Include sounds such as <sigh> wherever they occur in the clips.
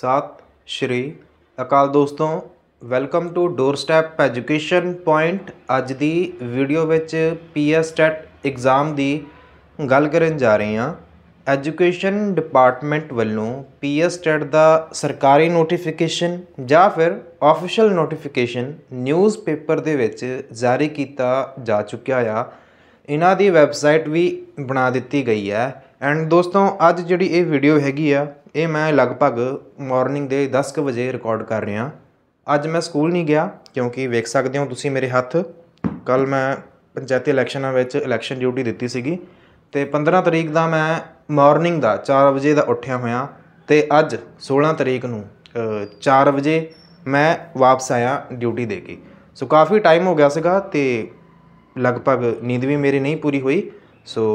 ਸਤਿ ਸ਼੍ਰੀ ਅਕਾਲ ਦੋਸਤੋ welcome to doorstep education point ਅੱਜ ਦੀ ਵੀਡੀਓ ਵਿੱਚ ਪੀਐਸ ਸਟੈਟ ਐਗਜ਼ਾਮ ਦੀ ਗੱਲ ਕਰਨ ਜਾ ਰਹੇ ਹਾਂ ਐਜੂਕੇਸ਼ਨ ਡਿਪਾਰਟਮੈਂਟ ਵੱਲੋਂ ਪੀਐਸ ਦਾ ਸਰਕਾਰੀ ਨੋਟੀਫਿਕੇਸ਼ਨ ਜਾਂ ਫਿਰ ਆਫੀਸ਼ੀਅਲ ਨੋਟੀਫਿਕੇਸ਼ਨ ਨਿਊਜ਼ਪੇਪਰ ਦੇ ਵਿੱਚ ਜਾਰੀ ਕੀਤਾ ਜਾ ਚੁੱਕਿਆ ਆ ਇਹਨਾਂ ਦੀ ਵੈਬਸਾਈਟ ਵੀ ਬਣਾ ਦਿੱਤੀ ਗਈ ਹੈ ਐਂਡ ਦੋਸਤੋ ਅੱਜ ਜਿਹੜੀ ਇਹ ਵੀਡੀਓ ਹੈਗੀ ਆ ਇਹ ਮੈਂ ਲਗਭਗ ਮਾਰਨਿੰਗ ਦੇ 10 ਵਜੇ ਰਿਕਾਰਡ ਕਰ ਰਿਹਾ ਅੱਜ ਮੈਂ ਸਕੂਲ ਨਹੀਂ ਗਿਆ ਕਿਉਂਕਿ ਵੇਖ ਸਕਦੇ ਹੋ ਤੁਸੀਂ ਮੇਰੇ ਹੱਥ ਕੱਲ ਮੈਂ ਪੰਚਾਇਤੀ ਇਲੈਕਸ਼ਨਾਂ ਵਿੱਚ ਇਲੈਕਸ਼ਨ ਡਿਊਟੀ ਦਿੱਤੀ ਸੀਗੀ ਤੇ 15 ਤਰੀਕ ਦਾ ਮੈਂ ਮਾਰਨਿੰਗ ਦਾ 4 ਵਜੇ ਦਾ ਉੱਠਿਆ ਹੋਇਆ ਤੇ ਅੱਜ 16 ਤਰੀਕ ਨੂੰ 4 ਵਜੇ ਮੈਂ ਵਾਪਸ ਆਇਆ ਡਿਊਟੀ ਦੇ ਕੇ ਸੋ ਕਾਫੀ ਟਾਈਮ ਹੋ ਗਿਆ ਸੀਗਾ ਤੇ ਲਗਭਗ ਨੀਂਦ ਵੀ ਮੇਰੀ ਨਹੀਂ ਪੂਰੀ ਹੋਈ ਸੋ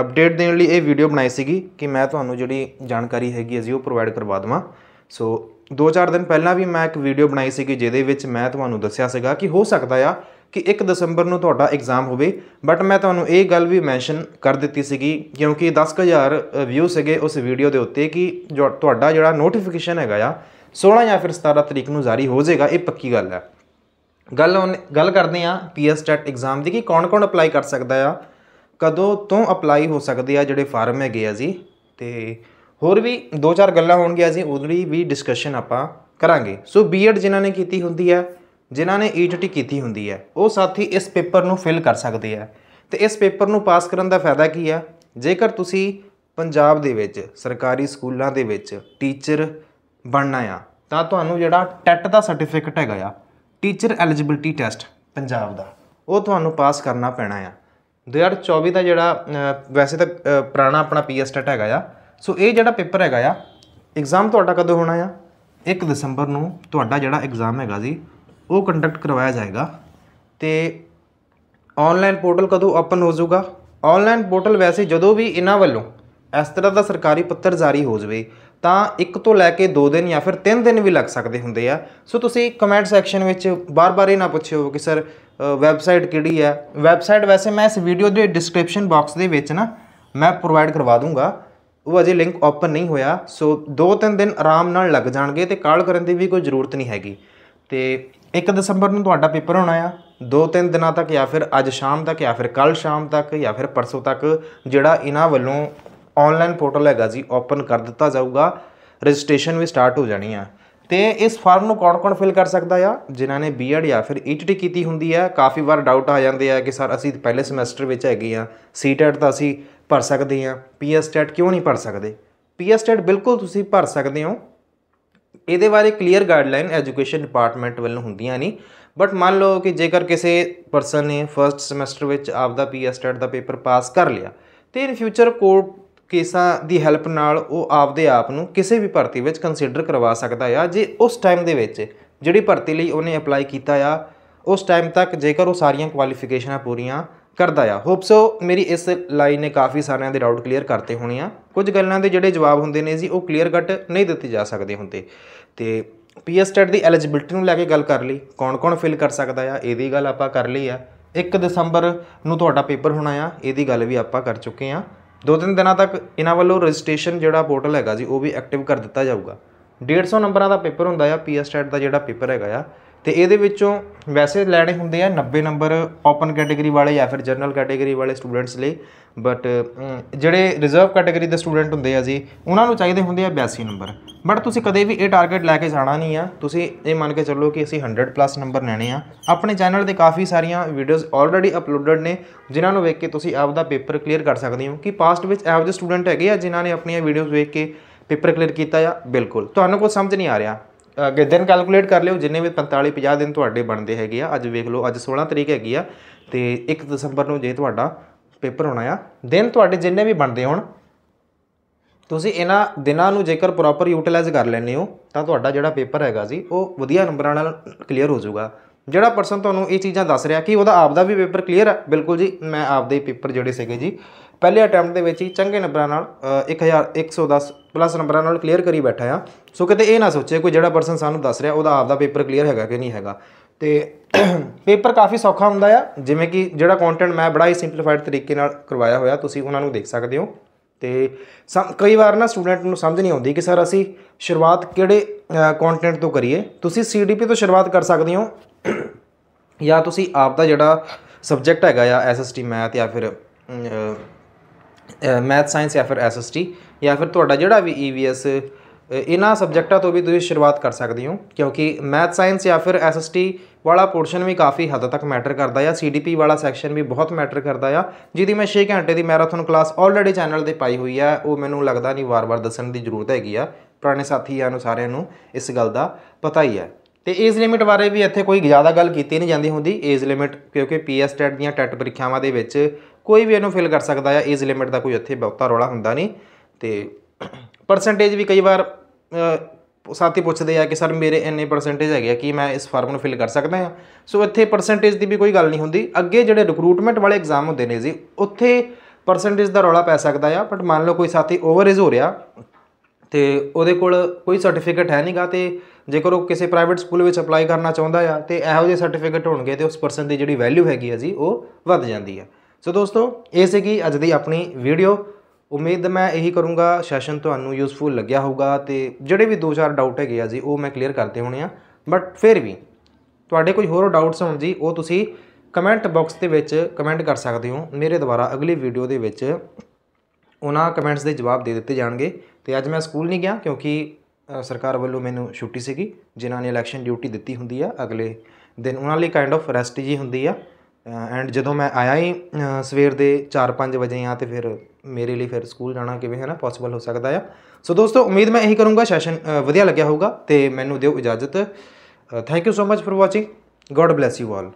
ਅਪਡੇਟ ਦੇਣ ਲਈ ਇਹ ਵੀਡੀਓ ਬਣਾਈ ਸੀਗੀ ਕਿ ਮੈਂ ਤੁਹਾਨੂੰ ਜਿਹੜੀ ਜਾਣਕਾਰੀ ਹੈਗੀ ਅਸੀਂ ਉਹ ਪ੍ਰੋਵਾਈਡ ਕਰਵਾ ਦਵਾਂ ਸੋ 2-4 ਦਿਨ ਪਹਿਲਾਂ ਵੀ ਮੈਂ ਇੱਕ ਵੀਡੀਓ ਬਣਾਈ ਸੀਗੀ ਜਿਹਦੇ ਵਿੱਚ ਮੈਂ ਤੁਹਾਨੂੰ ਦੱਸਿਆ ਸੀਗਾ ਕਿ ਹੋ ਸਕਦਾ ਆ ਕਿ 1 ਦਸੰਬਰ ਨੂੰ ਤੁਹਾਡਾ ਐਗਜ਼ਾਮ ਹੋਵੇ ਬਟ ਮੈਂ ਤੁਹਾਨੂੰ ਇਹ ਗੱਲ ਵੀ ਮੈਂਸ਼ਨ ਕਰ ਦਿੱਤੀ ਸੀਗੀ ਕਿਉਂਕਿ 10000 ਵਿਊ ਸੀਗੇ ਉਸ ਵੀਡੀਓ ਦੇ ਉੱਤੇ ਕਿ ਤੁਹਾਡਾ ਜਿਹੜਾ ਨੋਟੀਫਿਕੇਸ਼ਨ ਹੈਗਾ ਆ 16 ਜਾਂ ਫਿਰ 17 ਤਰੀਕ ਨੂੰ ਜਾਰੀ ਹੋ ਜਾਏਗਾ ਇਹ ਪੱਕੀ ਗੱਲ ਹੈ ਗੱਲ ਗੱਲ ਕਰਦੇ ਆ ਪੀਐਸ ਟੈਟ ਐਗਜ਼ਾਮ ਦੀ ਕਿ ਕੌਣ-ਕੌਣ ਅਪਲਾਈ ਕਰ ਸਕਦਾ ਆ ਕਦੋਂ ਤੋਂ ਅਪਲਾਈ ਹੋ ਸਕਦੇ ਆ ਜਿਹੜੇ ਫਾਰਮ ਹੈਗੇ ਆ ਜੀ ਤੇ ਹੋਰ ਵੀ ਦੋ ਚਾਰ ਗੱਲਾਂ ਹੋਣਗੀਆਂ ਜੀ ਉਹਦੀ ਵੀ ਡਿਸਕਸ਼ਨ ਆਪਾਂ ਕਰਾਂਗੇ ਸੋ ਬੀਐਡ ਜਿਨ੍ਹਾਂ ਨੇ ਕੀਤੀ ਹੁੰਦੀ ਹੈ ਜਿਨ੍ਹਾਂ ਨੇ ਈਟੀਟੀ e ਕੀਤੀ ਹੁੰਦੀ ਹੈ ਉਹ ਸਾਥੀ ਇਸ ਪੇਪਰ ਨੂੰ ਫਿਲ ਕਰ ਸਕਦੇ ਆ ਤੇ ਇਸ ਪੇਪਰ ਨੂੰ ਪਾਸ ਕਰਨ ਦਾ ਫਾਇਦਾ ਕੀ ਆ ਜੇਕਰ ਤੁਸੀਂ ਪੰਜਾਬ ਦੇ ਵਿੱਚ ਸਰਕਾਰੀ ਸਕੂਲਾਂ ਦੇ ਵਿੱਚ ਟੀਚਰ ਬਣਨਾ ਆ ਤਾਂ ਤੁਹਾਨੂੰ ਜਿਹੜਾ ਟੈਟ e ਦਾ ਸਰਟੀਫਿਕੇਟ ਹੈਗਾ ਆ ਟੀਚਰ ਐਲੀਜੀਬਿਲਟੀ ਟੈਸਟ ਪੰਜਾਬ ਦਾ ਉਹ ਤੁਹਾਨੂੰ ਪਾਸ ਕਰਨਾ ਪੈਣਾ ਆ 2024 ਦਾ ਜਿਹੜਾ ਵੈਸੇ ਤਾਂ ਪੁਰਾਣਾ ਆਪਣਾ ਪੀਐਸ ਸਟੈਟ ਹੈਗਾ ਆ ਸੋ ਇਹ ਜਿਹੜਾ ਪੇਪਰ ਹੈਗਾ ਆ ਐਗਜ਼ਾਮ ਤੁਹਾਡਾ ਕਦੋਂ ਹੋਣਾ ਆ 1 ਦਸੰਬਰ ਨੂੰ ਤੁਹਾਡਾ ਜਿਹੜਾ ਐਗਜ਼ਾਮ ਹੈਗਾ ਜੀ ਉਹ ਕੰਡਕਟ ਕਰਵਾਇਆ ਜਾਏਗਾ ਤੇ ਆਨਲਾਈਨ ਪੋਰਟਲ ਕਦੋਂ ਓਪਨ ਹੋ ਜਾਊਗਾ ਆਨਲਾਈਨ ਪੋਰਟਲ ਵੈਸੇ ਜਦੋਂ ਵੀ ਇਹਨਾਂ ਵੱਲੋਂ ਇਸ ਤਰ੍ਹਾਂ ਦਾ ਸਰਕਾਰੀ ਪੱਤਰ ਜਾਰੀ ਹੋ ਜਵੇ ਤਾਂ ਇੱਕ ਤੋਂ ਲੈ ਕੇ 2 ਦਿਨ ਜਾਂ ਫਿਰ 3 ਦਿਨ ਵੀ ਲੱਗ ਸਕਦੇ ਹੁੰਦੇ ਆ ਸੋ ਤੁਸੀਂ ਕਮੈਂਟ ਸੈਕਸ਼ਨ ਵਿੱਚ ਬਾਰ-ਬਾਰ ਇਹ ਨਾ ਪੁੱਛਿਓ ਕਿ ਸਰ ਵੈਬਸਾਈਟ ਕਿਹੜੀ ਹੈ ਵੈਬਸਾਈਟ ਵੈਸੇ ਮੈਂ ਇਸ ਵੀਡੀਓ ਦੇ ਡਿਸਕ੍ਰਿਪਸ਼ਨ ਬਾਕਸ ਦੇ ਵਿੱਚ ਨਾ ਮੈਂ ਪ੍ਰੋਵਾਈਡ ਕਰਵਾ ਦੂੰਗਾ ਉਹ ਅਜੇ ਲਿੰਕ ਓਪਨ ਨਹੀਂ ਹੋਇਆ ਸੋ 2-3 ਦਿਨ ਆਰਾਮ ਨਾਲ ਲੱਗ ਜਾਣਗੇ ਤੇ ਕਾਲ ਕਰਨ ਦੀ ਵੀ ਕੋਈ ਜ਼ਰੂਰਤ ਨਹੀਂ ਹੈਗੀ ਤੇ 1 ਦਸੰਬਰ ਨੂੰ ਤੁਹਾਡਾ ਪੇਪਰ ਹੋਣਾ ਆ 2-3 ਦਿਨਾਂ ਤੱਕ ਜਾਂ ਫਿਰ ਅੱਜ ਸ਼ਾਮ ਤੱਕ ਜਾਂ ਫਿਰ ਕੱਲ ਸ਼ਾਮ ਤੱਕ ਜਾਂ ਫਿਰ ਪਰਸੋਂ ਤੱਕ ਜਿਹੜਾ ਇਹਨਾਂ ਵੱਲੋਂ ਆਨਲਾਈਨ ਪੋਰਟਲ ਹੈਗਾ ਜੀ ਓਪਨ ਕਰ ਦਿੱਤਾ ਜਾਊਗਾ ਰਜਿਸਟ੍ਰੇਸ਼ਨ ਵੀ ਸਟਾਰਟ ਹੋ ਜਾਣੀ ਆ ਤੇ ਇਸ ਫਾਰਮ ਨੂੰ ਕੌਣ-ਕੌਣ ਫਿਲ ਕਰ ਸਕਦਾ ਆ ਜਿਨ੍ਹਾਂ ਨੇ ਬੀਐਡ ਜਾਂ ਫਿਰ ਈਟੀਟੀ e ਕੀਤੀ ਹੁੰਦੀ ਆ ਕਾਫੀ ਵਾਰ ਡਾਊਟ ਆ ਜਾਂਦੇ ਆ ਕਿ ਸਰ ਅਸੀਂ ਪਹਿਲੇ ਸਮੈਸਟਰ ਵਿੱਚ ਹੈਗੇ ਆ ਸੀਟੈਟ e ਤਾਂ ਅਸੀਂ ਭਰ ਸਕਦੇ ਆ ਪੀਐਸਟੈਟ e ਕਿਉਂ ਨਹੀਂ ਭਰ ਸਕਦੇ ਪੀਐਸਟੈਟ ਬਿਲਕੁਲ ਤੁਸੀਂ ਭਰ ਸਕਦੇ ਹੋ ਇਹਦੇ ਬਾਰੇ ਕਲੀਅਰ ਗਾਈਡਲਾਈਨ ਐਜੂਕੇਸ਼ਨ ਡਿਪਾਰਟਮੈਂਟ ਵੱਲੋਂ ਹੁੰਦੀਆਂ ਨਹੀਂ ਬਟ ਮੰਨ ਲਓ ਕਿ ਜੇਕਰ ਕਿਸੇ ਪਰਸਨ ਨੇ ਫਰਸਟ ਸਮੈਸਟਰ ਵਿੱਚ ਆਪਦਾ ਪੀਐਸਟੈਟ ਦਾ ਪੇਪਰ ਪਾਸ ਕਰ ਲਿਆ ਤੇ ਇਨ ਫਿਊਚਰ ਕੋਰਟ ਕੇਸਾਂ ਦੀ ਹੈਲਪ ਨਾਲ ਉਹ ਆਪਦੇ ਆਪ ਨੂੰ ਕਿਸੇ ਵੀ ਭਰਤੀ ਵਿੱਚ ਕੰਸੀਡਰ ਕਰਵਾ ਸਕਦਾ ਆ ਜੇ ਉਸ ਟਾਈਮ ਦੇ ਵਿੱਚ ਜਿਹੜੀ ਭਰਤੀ ਲਈ ਉਹਨੇ ਅਪਲਾਈ ਕੀਤਾ ਆ ਉਸ ਟਾਈਮ ਤੱਕ ਜੇਕਰ ਉਹ ਸਾਰੀਆਂ ਕੁਆਲੀਫਿਕੇਸ਼ਨਾਂ ਪੂਰੀਆਂ ਕਰਦਾ ਆ ਹੋਪ ਸੋ ਮੇਰੀ ਇਸ ਲਾਈਨ ਨੇ ਕਾਫੀ ਸਾਰਿਆਂ ਦੇ ਡਾਊਟ ਕਲੀਅਰ ਕਰਤੇ ਹੋਣੇ ਆ ਕੁਝ ਗੱਲਾਂ ਦੇ ਜਿਹੜੇ ਜਵਾਬ ਹੁੰਦੇ ਨੇ ਜੀ ਉਹ ਕਲੀਅਰ ਕੱਟ ਨਹੀਂ ਦਿੱਤੇ ਜਾ ਸਕਦੇ ਹੁੰਦੇ ਤੇ ਪੀਐਸ ਦੀ ਐਲੀਜੀਬਿਲਟੀ ਨੂੰ ਲੈ ਕੇ ਗੱਲ ਕਰ ਲਈ ਕੌਣ-ਕੌਣ ਫਿਲ ਕਰ ਸਕਦਾ ਆ ਇਹਦੀ ਗੱਲ ਆਪਾਂ ਕਰ ਲਈ ਆ 1 ਦਸੰਬਰ ਨੂੰ ਤੁਹਾਡਾ ਪੇਪਰ ਹੋਣਾ ਆ ਇਹਦੀ ਗੱਲ ਵੀ ਆਪਾਂ ਕਰ ਚੁੱਕੇ ਆ ਦੋ ਤਿੰਨ ਦਿਨਾਂ ਤੱਕ ਇਹਨਾਂ ਵੱਲੋਂ ਰਜਿਸਟ੍ਰੇਸ਼ਨ ਜਿਹੜਾ ਪੋਰਟਲ ਹੈਗਾ ਜੀ ਉਹ ਵੀ ਐਕਟਿਵ ਕਰ ਦਿੱਤਾ ਜਾਊਗਾ 150 ਨੰਬਰਾਂ ਦਾ ਪੇਪਰ ਹੁੰਦਾ ਆ ਪੀਐਸਟੈਟ ਦਾ ਜਿਹੜਾ ਪੇਪਰ ਹੈਗਾ ਆ ਤੇ ਇਹਦੇ ਵਿੱਚੋਂ ਵੈਸੇ ਲੈਣੇ ਹੁੰਦੇ ਆ 90 ਨੰਬਰ ਓਪਨ ਕੈਟਾਗਰੀ ਵਾਲੇ ਜਾਂ ਫਿਰ ਜਨਰਲ ਕੈਟਾਗਰੀ ਵਾਲੇ ਸਟੂਡੈਂਟਸ ਲਈ ਬਟ ਜਿਹੜੇ ਰਿਜ਼ਰਵ ਕੈਟਾਗਰੀ ਦੇ ਸਟੂਡੈਂਟ ਹੁੰਦੇ ਆ ਜੀ ਉਹਨਾਂ ਨੂੰ ਚਾਹੀਦੇ ਹੁੰਦੇ ਆ 82 ਨੰਬਰ ਬਟ ਤੁਸੀਂ ਕਦੇ ਵੀ ਇਹ ਟਾਰਗੇਟ ਲੈ ਕੇ ਜਾਣਾ ਨਹੀਂ ਆ ਤੁਸੀਂ ਇਹ ਮੰਨ ਕੇ ਚੱਲੋ ਕਿ ਅਸੀਂ 100 ਪਲੱਸ ਨੰਬਰ ਲੈਣੇ ਆ ਆਪਣੇ ਚੈਨਲ ਤੇ ਕਾਫੀ ਸਾਰੀਆਂ ਵੀਡੀਓਜ਼ ਆਲਰੇਡੀ ਅਪਲੋਡਡ ਨੇ ਜਿਨ੍ਹਾਂ ਨੂੰ ਵੇਖ ਕੇ ਤੁਸੀਂ ਆਪ ਦਾ ਪੇਪਰ ਕਲੀਅਰ ਕਰ ਸਕਦੇ ਹੋ ਕਿ ਪਾਸਟ ਵਿੱਚ ਇਹੋ ਜਿਹੇ ਸਟੂਡੈਂਟ ਹੈਗੇ ਆ ਜਿਨ੍ਹਾਂ ਨੇ ਆਪਣੀਆਂ ਵੀਡੀਓਜ਼ ਵੇਖ ਕੇ ਪੇਪਰ ਕਲੀਅਰ ਕੀਤਾ ਆ ਬਿਲਕੁਲ ਤੁਹਾਨੂੰ ਕੁਝ ਸਮਝ ਨਹੀਂ ਆ ਰਿਹਾ ਅਗੇ ਦਿਨ ਕੈਲਕੂਲੇਟ ਕਰ ਲਿਓ ਜਿੰਨੇ ਵੀ 45 50 ਦਿਨ ਤੁਹਾਡੇ ਬਣਦੇ ਹੈਗੇ ਆ ਅੱਜ ਵੇਖ ਲਓ ਅੱਜ 16 ਤਰੀਕ ਹੈਗੀ ਆ ਤੇ 1 ਦਸੰਬਰ ਨੂੰ ਜੇ ਤੁਹਾਡਾ ਪੇਪਰ ਹੋਣਾ ਆ ਦਿਨ ਤੁਹਾਡੇ ਜਿੰਨੇ ਵੀ ਬਣਦੇ ਹੋਣ ਤੁਸੀਂ ਇਹਨਾਂ ਦਿਨਾਂ ਨੂੰ ਜੇਕਰ ਪ੍ਰੋਪਰ ਯੂਟਿਲਾਈਜ਼ ਕਰ ਲੈਣੇ ਹੋ ਤਾਂ ਤੁਹਾਡਾ ਜਿਹੜਾ ਪੇਪਰ ਹੈਗਾ ਜੀ ਉਹ ਵਧੀਆ ਨੰਬਰਾਂ ਨਾਲ ਕਲੀਅਰ ਹੋ ਜਾਊਗਾ ਜਿਹੜਾ ਪਰਸਨ ਤੁਹਾਨੂੰ ਇਹ ਚੀਜ਼ਾਂ ਦੱਸ ਰਿਹਾ ਕਿ ਉਹਦਾ ਆਪਦਾ ਵੀ ਪੇਪਰ ਕਲੀਅਰ ਹੈ ਬਿਲਕੁਲ ਜੀ ਮੈਂ ਆਪਦੇ ਪੇਪਰ ਜਿਹੜੇ ਸੀਗੇ ਜੀ ਪਹਿਲੇ ਅਟੈਂਪਟ ਦੇ ਵਿੱਚ ਹੀ ਚੰਗੇ ਨੰਬਰਾਂ ਨਾਲ 1110 ਪਲੱਸ ਨੰਬਰਾਂ ਨਾਲ ਕਲੀਅਰ ਕਰੀ ਬੈਠਾ ਆ ਸੋ ਕਿਤੇ ਇਹ ਨਾ ਸੋਚੇ ਕੋਈ ਜਿਹੜਾ ਪਰਸਨ ਸਾਨੂੰ ਦੱਸ ਰਿਹਾ ਉਹਦਾ ਆਪਦਾ ਪੇਪਰ ਕਲੀਅਰ ਹੈਗਾ ਕਿ ਨਹੀਂ ਹੈਗਾ ਤੇ ਪੇਪਰ <clears throat> ਕਾਫੀ ਸੌਖਾ ਹੁੰਦਾ ਆ ਜਿਵੇਂ ਕਿ ਜਿਹੜਾ ਕੰਟੈਂਟ ਮੈਂ ਬੜਾ ਹੀ ਸਿੰਪਲੀਫਾਈਡ ਤਰੀਕੇ ਨਾਲ ਕਰਵਾਇਆ ਹੋਇਆ ਤੁਸੀਂ ਉਹਨਾਂ ਨੂੰ ਦੇਖ ਸਕਦੇ ਹੋ ਤੇ ਕਈ ਵਾਰ ਨਾ ਸਟੂਡੈਂਟ ਨੂੰ ਸਮਝ ਨਹੀਂ ਆਉਂਦੀ ਕਿ ਸਰ ਅਸੀਂ ਸ਼ੁਰੂਆਤ ਕਿਹੜੇ ਕੰਟੈਂਟ ਤੋਂ ਕਰੀਏ ਤੁਸੀਂ ਸੀਡੀਪੀ ਤੋਂ ਸ਼ੁਰੂਆਤ ਕਰ ਸਕਦੇ ਹੋ ਜਾਂ ਤੁਸੀਂ ਆਪ ਦਾ ਜਿਹੜਾ ਸਬਜੈਕਟ ਹੈਗਾ ਆ ਐਸਐਸਟੀ ਮੈਥ ਜਾਂ ਫਿਰ ਮੈਥ ਸਾਇੰਸ ਜਾਂ ਫਿਰ ਐਸਐਸਟੀ ਜਾਂ ਫਿਰ ਤੁਹਾਡਾ ਜਿਹੜਾ ਵੀ ਈਵੀਐਸ e ਇਹਨਾਂ ਸਬਜੈਕਟਾਂ ਤੋਂ ਵੀ ਤੁਸੀਂ ਸ਼ੁਰੂਆਤ ਕਰ ਸਕਦੇ ਹੋ ਕਿਉਂਕਿ ਮੈਥ ਸਾਇੰਸ ਜਾਂ ਫਿਰ ਐਸਐਸਟੀ ਵਾਲਾ ਪੋਰਸ਼ਨ ਵੀ ਕਾਫੀ ਹੱਦ ਤੱਕ ਮੈਟਰ ਕਰਦਾ ਆ ਸੀਡੀਪੀ ਵਾਲਾ ਸੈਕਸ਼ਨ ਵੀ ਬਹੁਤ ਮੈਟਰ ਕਰਦਾ ਆ ਜਿਹਦੀ ਮੈਂ 6 ਘੰਟੇ ਦੀ ਮੈਰਾਥਨ ਕਲਾਸ ਆਲਰੇਡੀ ਚੈਨਲ ਤੇ ਪਾਈ ਹੋਈ ਆ ਉਹ ਮੈਨੂੰ ਲੱਗਦਾ ਨਹੀਂ ਵਾਰ-ਵਾਰ ਦੱਸਣ ਦੀ ਜ਼ਰੂਰਤ ਹੈਗੀ ਆ ਪੁਰਾਣੇ ਸਾਥੀਆਂ ਨੂੰ ਸਾਰਿਆਂ ਨੂੰ ਇਸ ਗੱਲ ਦਾ ਪਤਾ ਹੀ ਆ ਤੇ ਏਜ ਲਿਮਿਟ ਬਾਰੇ ਵੀ ਇੱਥੇ ਕੋਈ ਜ਼ਿਆਦਾ ਗੱਲ ਕੀਤੀ ਨਹੀਂ ਜਾਂਦੀ ਹੁੰਦੀ ਏਜ ਲਿਮਿਟ ਕਿਉਂਕਿ ਪੀਐਸ ਟੈਟ e ਦੀਆਂ ਟੈਟ ਪ੍ਰੀਖਿਆਵਾਂ ਦੇ ਵਿੱਚ ਕੋਈ ਵੀ ਇਹਨੂੰ ਫਿਲ ਕਰ ਸਕਦਾ ਆ ਏਜ ਲਿਮਿਟ ਦਾ ਕੋਈ ਇੱਥੇ ਬਹੁਤਾ ਰੋਲਾ ਹੁੰਦਾ ਨਹੀਂ ਤੇ ਪਰਸੈਂਟੇਜ ਵੀ ਕਈ ਵਾਰ ਸਾਥੀ ਪੁੱਛਦੇ ਆ ਕਿ ਸਰ ਮੇਰੇ ਇੰਨੇ ਪਰਸੈਂਟੇਜ ਹੈਗੇ ਆ ਕਿ ਮੈਂ ਇਸ ਫਾਰਮ ਨੂੰ ਫਿਲ ਕਰ ਸਕਦਾ ਆ ਸੋ ਇੱਥੇ ਪਰਸੈਂਟੇਜ ਦੀ ਵੀ ਕੋਈ ਗੱਲ ਨਹੀਂ ਹੁੰਦੀ ਅੱਗੇ ਜਿਹੜੇ ਰਿਕਰੂਟਮੈਂਟ ਵਾਲੇ ਐਗਜ਼ਾਮ ਹੁੰਦੇ ਨੇ ਜੀ ਉੱਥੇ ਪਰਸੈਂਟੇਜ ਦਾ ਰੋਲਾ ਪੈ ਸਕਦਾ ਆ ਬਟ ਮੰਨ ਲਓ ਕੋਈ ਸਾਥੀ ਓਵਰ ਏਜ ਹੋ ਰਿਹਾ ਤੇ ਉਹਦੇ ਕੋਲ ਕੋਈ ਸਰਟੀਫਿਕੇਟ ਹੈ ਨਹੀਂਗਾ ਤੇ ਜੇਕਰ ਉਹ ਕਿਸੇ ਪ੍ਰਾਈਵੇਟ ਸਕੂਲ ਵਿੱਚ ਅਪਲਾਈ ਕਰਨਾ ਚਾਹੁੰਦਾ ਆ ਤੇ ਇਹੋ ਜਿਹੇ ਸਰਟੀਫਿਕੇਟ ਹੋਣਗੇ ਤੇ ਉਸ ਪਰਸਨ ਦੀ ਜਿਹੜੀ ਵੈਲਿਊ ਹੈਗੀ ਆ ਜੀ ਉਹ ਵੱਧ ਜਾਂਦੀ ਆ ਸੋ ਦੋਸਤੋ ਇਹ ਸੀਗੀ ਅੱਜ ਦੀ ਆਪਣੀ ਵੀਡੀਓ ਉਮੀਦ ਮੈਂ ਇਹੀ ਕਰੂੰਗਾ ਸੈਸ਼ਨ ਤੁਹਾਨੂੰ ਯੂਸਫੁਲ ਲੱਗਿਆ ਹੋਊਗਾ ਤੇ ਜਿਹੜੇ ਵੀ ਦੋ ਚਾਰ ਡਾਊਟ ਹੈਗੇ ਆ ਜੀ ਉਹ ਮੈਂ ਕਲੀਅਰ ਕਰਦੇ ਹੋਣੇ ਆ ਬਟ ਫਿਰ ਵੀ ਤੁਹਾਡੇ ਕੋਈ ਹੋਰ ਡਾਊਟਸ ਹੋਣ ਜੀ ਉਹ ਤੁਸੀਂ ਕਮੈਂਟ ਬਾਕਸ ਦੇ ਵਿੱਚ ਕਮੈਂਟ ਕਰ ਸਕਦੇ ਹੋ ਮੇਰੇ ਦੁਆਰਾ ਅਗਲੀ ਵੀਡੀਓ ਦੇ ਵਿੱਚ ਉਹਨਾਂ ਕਮੈਂਟਸ ਦੇ ਜਵਾਬ ਦੇ ਦਿੱਤੇ ਜਾਣਗੇ ਤੇ ਅੱਜ ਮੈਂ ਸਕੂਲ ਨਹੀਂ ਗਿਆ ਕਿਉਂਕਿ ਸਰਕਾਰ ਵੱਲੋਂ ਮੈਨੂੰ ਛੁੱਟੀ ਸੀਗੀ ਜਿਨ੍ਹਾਂ ਨੇ ਇਲੈਕਸ਼ਨ ਡਿਊਟੀ ਦਿੱਤੀ ਹੁੰਦੀ ਆ ਅਗਲੇ ਦਿਨ ਉਹਨਾਂ ਲਈ ਕਾਈਂਡ ਆਫ ਰੈਸਟ ਜੀ ਹੁੰਦੀ ਆ ਐਂਡ ਜਦੋਂ ਮੈਂ ਆਇਆ ਹੀ ਸਵੇਰ ਦੇ 4-5 ਵਜੇ ਆ ਤੇ ਫਿਰ ਮੇਰੇ ਲਈ ਫਿਰ ਸਕੂਲ ਜਾਣਾ ਕਿਵੇਂ ਹੈ ਨਾ ਪੋਸੀਬਲ ਹੋ ਸਕਦਾ ਆ ਸੋ ਦੋਸਤੋ ਉਮੀਦ ਮੈਂ ਇਹੀ ਕਰੂੰਗਾ ਸੈਸ਼ਨ ਵਧੀਆ ਲੱਗਿਆ ਹੋਊਗਾ ਤੇ ਮੈਨੂੰ ਦਿਓ ਇਜਾਜ਼ਤ thank you so much for watching God bless you all